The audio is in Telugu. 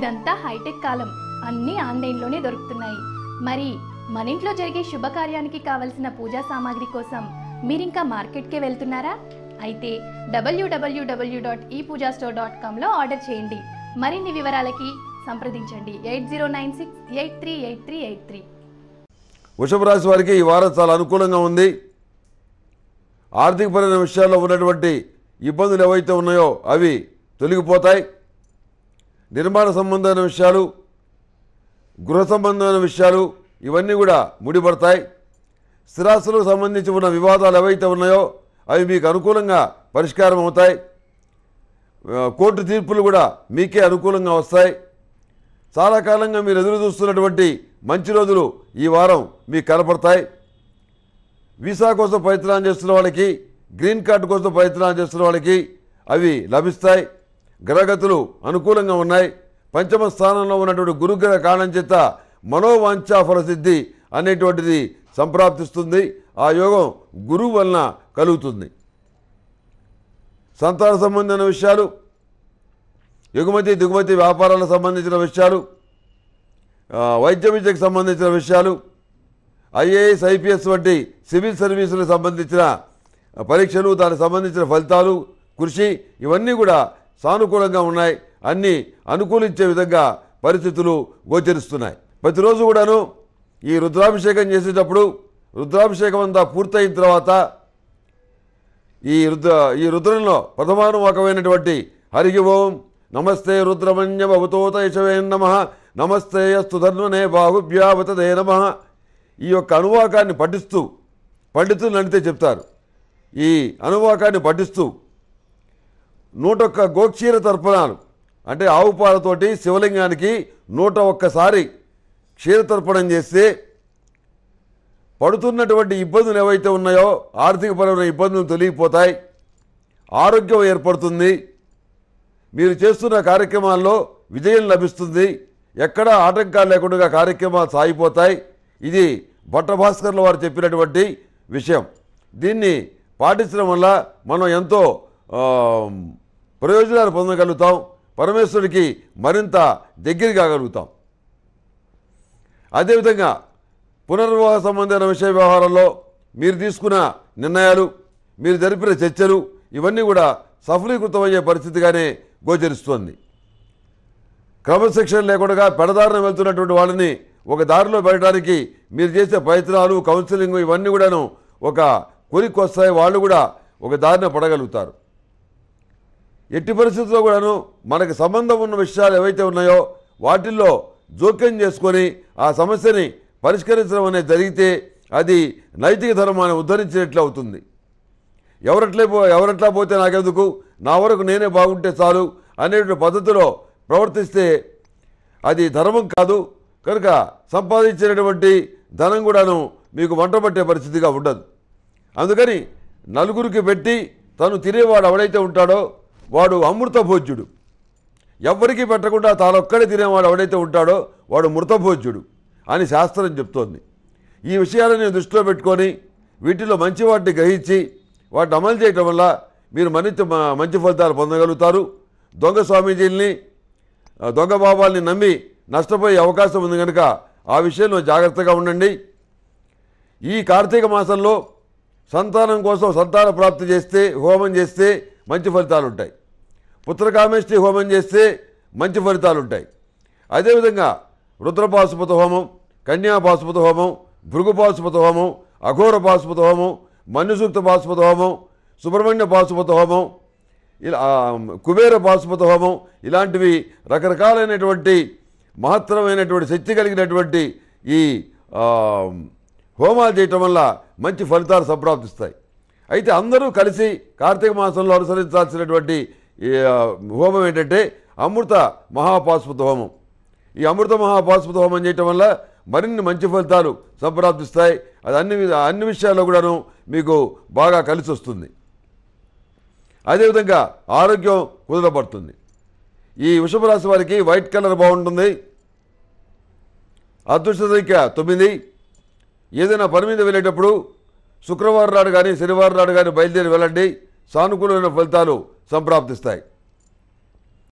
ఇదంతా హైటెక్ కాలం అన్నీ ఆన్లైన్లోనే దొరుకుతున్నాయి మరి మన ఇంట్లో జరిగే శుభకార్యానికి కావలసిన పూజా సామాగ్రి కోసం మీరింకా మార్కెట్కే వెళ్తున్నారా అయితే W W W dot e pooja store dot కామ్లో ఆర్డర్ చేయండి మరిన్ని వివరాలకి సంప్రదించండి eight zero nine six eight three eight three eight three వృషభ రాశి వారికి ఈ వారం చాలా అనుకూలంగా ఉంది ఆర్థికపరమైన విషయాల్లో ఉన్నటువంటి ఇబ్బందులు ఏవైతే ఉన్నాయో అవి తొలగిపోతాయి నిర్మాణ సంబంధమైన విషయాలు గృహ సంబంధమైన విషయాలు ఇవన్నీ కూడా ముడిపడతాయి స్థిరాస్తులకు సంబంధించి ఉన్న వివాదాలు ఏవైతే ఉన్నాయో అవి మీకు అనుకూలంగా పరిష్కారం అవుతాయి కోర్టు తీర్పులు కూడా మీకే అనుకూలంగా వస్తాయి చాలా కాలంగా మీరు ఎదురు చూస్తున్నటువంటి మంచి రోజులు ఈ వారం మీకు కనపడతాయి వీసా కోసం ప్రయత్నాలు చేస్తున్న వాళ్ళకి గ్రీన్ కార్డు కోసం ప్రయత్నాలు చేస్తున్న వాళ్ళకి అవి లభిస్తాయి గ్రహగతులు అనుకూలంగా ఉన్నాయి పంచమ స్థానంలో ఉన్నటువంటి గురుగ్రహ కారణం చేత మనోవాంఛా ఫలసిద్ధి అనేటువంటిది సంప్రాప్తిస్తుంది ఆ యోగం గురువు వలన కలుగుతుంది సంతాన సంబంధమైన విషయాలు ఎగుమతి దిగుమతి వ్యాపారాలకు సంబంధించిన విషయాలు వైద్య విద్యకు సంబంధించిన విషయాలు ఐఏఎస్ ఐపీఎస్ వంటి సివిల్ సర్వీసులకు సంబంధించిన పరీక్షలు దానికి సంబంధించిన ఫలితాలు కృషి ఇవన్నీ కూడా సానుకూలంగా ఉన్నాయి అన్నీ అనుకూలించే విధంగా పరిస్థితులు గోచరిస్తున్నాయి ప్రతిరోజు కూడాను ఈ రుద్రాభిషేకం చేసేటప్పుడు రుద్రాభిషేకం అంతా పూర్తయిన తర్వాత ఈ రుద్ర ఈ రుద్రంలో ప్రథమానుమకమైనటువంటి హరి ఓం నమస్తే రుద్రమణ్య భవతోత యశవే నమ నమస్తే అస్తు ధన్వనే బాహుభ్యావతదే నమ ఈ యొక్క అనువాకాన్ని పఠిస్తూ పండితులు నడితే చెప్తారు ఈ అనువాకాన్ని పఠిస్తూ నూట ఒక్క గోక్షీర తర్పణాలు అంటే ఆవు పాలతోటి శివలింగానికి నూట ఒక్కసారి క్షీరతర్పణం చేస్తే పడుతున్నటువంటి ఇబ్బందులు ఏవైతే ఉన్నాయో ఆర్థికపరమైన ఇబ్బందులు తొలగిపోతాయి ఆరోగ్యం ఏర్పడుతుంది మీరు చేస్తున్న కార్యక్రమాల్లో విజయం లభిస్తుంది ఎక్కడా ఆటంకాలు లేకుండా కార్యక్రమాలు సాగిపోతాయి ఇది భట్టభాస్కర్ల వారు చెప్పినటువంటి విషయం దీన్ని పాటించడం వల్ల మనం ఎంతో ప్రయోజనాలు పొందగలుగుతాం పరమేశ్వరుడికి మరింత దగ్గర కాగలుగుతాం అదేవిధంగా పునర్వివాహ సంబంధమైన విషయ వ్యవహారాల్లో మీరు తీసుకున్న నిర్ణయాలు మీరు జరిపిన చర్చలు ఇవన్నీ కూడా సఫలీకృతమయ్యే పరిస్థితిగానే గోచరిస్తోంది క్రమశిక్షణ లేకుండా పెడదారిన వెళ్తున్నటువంటి వాళ్ళని ఒక దారిలో పెట్టడానికి మీరు చేసే ప్రయత్నాలు కౌన్సిలింగ్ ఇవన్నీ కూడాను ఒక కొరికొస్తాయి వాళ్ళు కూడా ఒక దారిన పడగలుగుతారు ఎట్టి పరిస్థితుల్లో కూడాను మనకు సంబంధం ఉన్న విషయాలు ఏవైతే ఉన్నాయో వాటిల్లో జోక్యం చేసుకొని ఆ సమస్యని పరిష్కరించడం అనేది జరిగితే అది నైతిక ధర్మాన్ని ఉద్ధరించినట్లు అవుతుంది ఎవరట్లే పో ఎవరట్లా పోతే నాకెందుకు నా వరకు నేనే బాగుంటే చాలు అనేటువంటి పద్ధతిలో ప్రవర్తిస్తే అది ధర్మం కాదు కనుక సంపాదించినటువంటి ధనం కూడాను మీకు వంట పట్టే పరిస్థితిగా ఉండదు అందుకని నలుగురికి పెట్టి తను తినేవాడు ఎవడైతే ఉంటాడో వాడు అమృత భోజ్యుడు ఎవరికీ పెట్టకుండా తానొక్కడే తినేవాడు ఎవడైతే ఉంటాడో వాడు మృతభోజ్యుడు అని శాస్త్రం చెప్తోంది ఈ విషయాలను దృష్టిలో పెట్టుకొని వీటిలో మంచి వాటిని గ్రహించి వాటిని అమలు చేయటం వల్ల మీరు మరింత మంచి ఫలితాలు పొందగలుగుతారు దొంగ స్వామీజీల్ని దొంగ బాబాల్ని నమ్మి నష్టపోయే అవకాశం ఉంది కనుక ఆ విషయంలో జాగ్రత్తగా ఉండండి ఈ కార్తీక మాసంలో సంతానం కోసం సంతాన ప్రాప్తి చేస్తే హోమం చేస్తే మంచి ఫలితాలు ఉంటాయి పుత్రకామేష్టి హోమం చేస్తే మంచి ఫలితాలు ఉంటాయి అదేవిధంగా రుద్రపాశుపత హోమం కన్యాపాశుపత హోమం భృగుపాశుపత హోమం అఘోర పాశుపత హోమం మన్యుసూక్త పాశుపత హోమం సుబ్రహ్మణ్య పాశుపత హోమం ఇలా కుబేర పాశుపత హోమం ఇలాంటివి రకరకాలైనటువంటి మహత్తరమైనటువంటి శక్తి కలిగినటువంటి ఈ హోమాలు చేయటం వల్ల మంచి ఫలితాలు సంప్రాప్తిస్తాయి అయితే అందరూ కలిసి కార్తీక మాసంలో అనుసరించాల్సినటువంటి హోమం ఏంటంటే అమృత మహాపాస్పత హోమం ఈ అమృత మహాపాస్పత హోమం చేయటం వల్ల మరిన్ని మంచి ఫలితాలు సంప్రాప్తిస్తాయి అది అన్ని అన్ని విషయాల్లో కూడాను మీకు బాగా కలిసి వస్తుంది అదేవిధంగా ఆరోగ్యం కుదరబడుతుంది ఈ వృషభ రాశి వారికి వైట్ కలర్ బాగుంటుంది అదృష్ట సంఖ్య తొమ్మిది ఏదైనా పని మీద వెళ్ళేటప్పుడు శుక్రవారం నాడు కానీ శనివారం నాడు కానీ బయలుదేరి వెళ్ళండి సానుకూలమైన ఫలితాలు సంప్రాప్తిస్తాయి